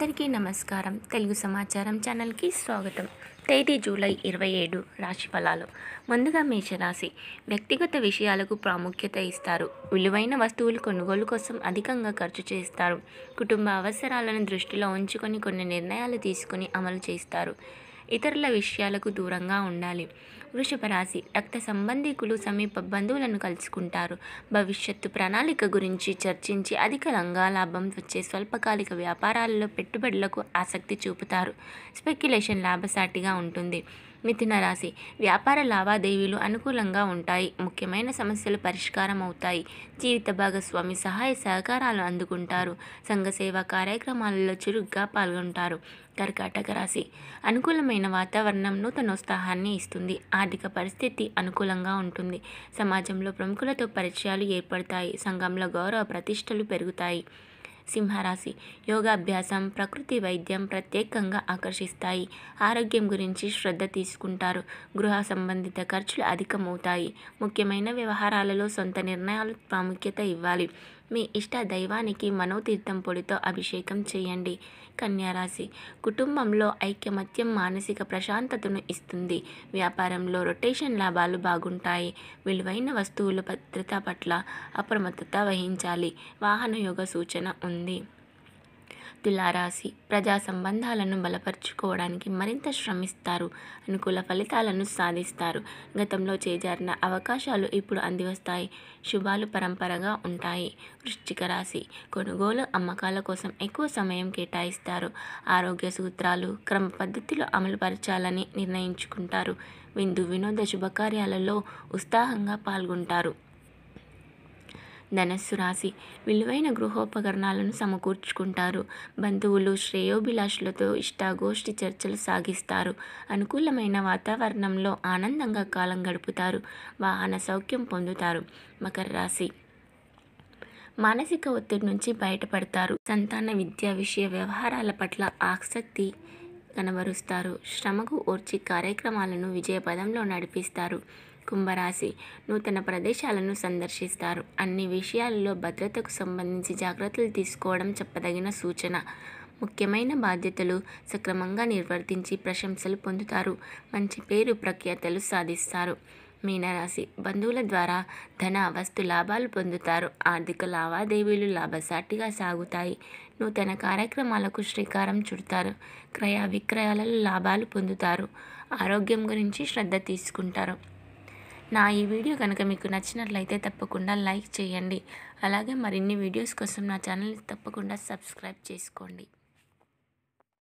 అందరికీ నమస్కారం తెలుగు సమాచారం ఛానల్కి స్వాగతం తేదీ జూలై ఇరవై ఏడు రాశి ఫలాలు ముందుగా మేషరాశి వ్యక్తిగత విషయాలకు ప్రాముఖ్యత ఇస్తారు విలువైన వస్తువులు కొనుగోలు కోసం అధికంగా ఖర్చు చేస్తారు కుటుంబ అవసరాలను దృష్టిలో ఉంచుకొని కొన్ని నిర్ణయాలు తీసుకుని అమలు చేస్తారు ఇతరుల విషయాలకు దూరంగా ఉండాలి వృషభ రాశి రక్త సంబంధికులు సమీప బంధువులను కలుసుకుంటారు భవిష్యత్తు ప్రణాళిక గురించి చర్చించి అధిక రంగా లాభం వచ్చే స్వల్పకాలిక వ్యాపారాలలో పెట్టుబడులకు ఆసక్తి చూపుతారు స్పెక్యులేషన్ లాభసాటిగా ఉంటుంది మిథున రాశి వ్యాపార లావాదేవీలు అనుకూలంగా ఉంటాయి ముఖ్యమైన సమస్యలు పరిష్కారం అవుతాయి జీవిత భాగస్వామి సహాయ సహకారాలు అందుకుంటారు సంఘ సేవా కార్యక్రమాలలో చురుగ్గా పాల్గొంటారు కర్కాటక రాశి అనుకూలమైన వాతావరణం నూతనోత్సాహాన్ని ఇస్తుంది ఆర్థిక పరిస్థితి అనుకూలంగా ఉంటుంది సమాజంలో ప్రముఖులతో పరిచయాలు ఏర్పడతాయి సంఘంలో గౌరవ ప్రతిష్టలు పెరుగుతాయి సింహరాశి యోగాభ్యాసం ప్రకృతి వైద్యం ప్రత్యేకంగా ఆకర్షిస్తాయి ఆరోగ్యం గురించి శ్రద్ధ తీసుకుంటారు గృహ సంబంధిత ఖర్చులు అధికమవుతాయి ముఖ్యమైన వ్యవహారాలలో సొంత నిర్ణయాలు ప్రాముఖ్యత ఇవ్వాలి మీ ఇష్ట దైవానికి మనోతీర్థం పొడితో అభిషేకం చేయండి కన్యారాశి కుటుంబంలో ఐక్యమత్యం మానసిక ప్రశాంతతను ఇస్తుంది వ్యాపారంలో రొటేషన్ లాభాలు బాగుంటాయి విలువైన వస్తువుల భద్రత పట్ల అప్రమత్తత వహించాలి వాహన యోగ సూచన ఉంది తులారాశి ప్రజా సంబంధాలను బలపరుచుకోవడానికి మరింత శ్రమిస్తారు అనుకూల ఫలితాలను సాధిస్తారు గతంలో చేజారిన అవకాశాలు ఇప్పుడు అందివస్తాయి శుభాలు పరంపరగా ఉంటాయి వృశ్చిక రాశి కొనుగోలు అమ్మకాల కోసం ఎక్కువ సమయం కేటాయిస్తారు ఆరోగ్య సూత్రాలు క్రమ పద్ధతిలో అమలుపరచాలని నిర్ణయించుకుంటారు విందు వినోద శుభకార్యాలలో ఉత్సాహంగా పాల్గొంటారు ధనస్సు రాశి విలువైన గృహోపకరణాలను సమకూర్చుకుంటారు బంధువులు శ్రేయోభిలాషులతో ఇష్టాగోష్ఠి చర్చలు సాగిస్తారు అనుకూలమైన వాతావరణంలో ఆనందంగా కాలం గడుపుతారు వాహన సౌఖ్యం పొందుతారు మకర రాశి మానసిక ఒత్తిడి నుంచి బయటపడతారు సంతాన విద్యా విషయ వ్యవహారాల పట్ల ఆసక్తి కనబరుస్తారు శ్రమకు ఓర్చి కార్యక్రమాలను విజయపదంలో నడిపిస్తారు కుంభరాశి నూతన ప్రదేశాలను సందర్శిస్తారు అన్ని విషయాల్లో భద్రతకు సంబంధించి జాగ్రత్తలు తీసుకోవడం చెప్పదగిన సూచన ముఖ్యమైన బాధ్యతలు సక్రమంగా నిర్వర్తించి ప్రశంసలు పొందుతారు మంచి పేరు ప్రఖ్యాతలు సాధిస్తారు మీనరాశి బంధువుల ద్వారా ధన వస్తు లాభాలు పొందుతారు ఆర్థిక లావాదేవీలు లాభసాటిగా సాగుతాయి నూతన కార్యక్రమాలకు శ్రీకారం చుడతారు క్రయ విక్రయాలలో లాభాలు పొందుతారు ఆరోగ్యం గురించి శ్రద్ధ తీసుకుంటారు నా ఈ వీడియో కనుక మీకు నచ్చినట్లయితే తప్పకుండా లైక్ చేయండి అలాగే మరిన్ని వీడియోస్ కోసం నా ఛానల్ని తప్పకుండా సబ్స్క్రైబ్ చేసుకోండి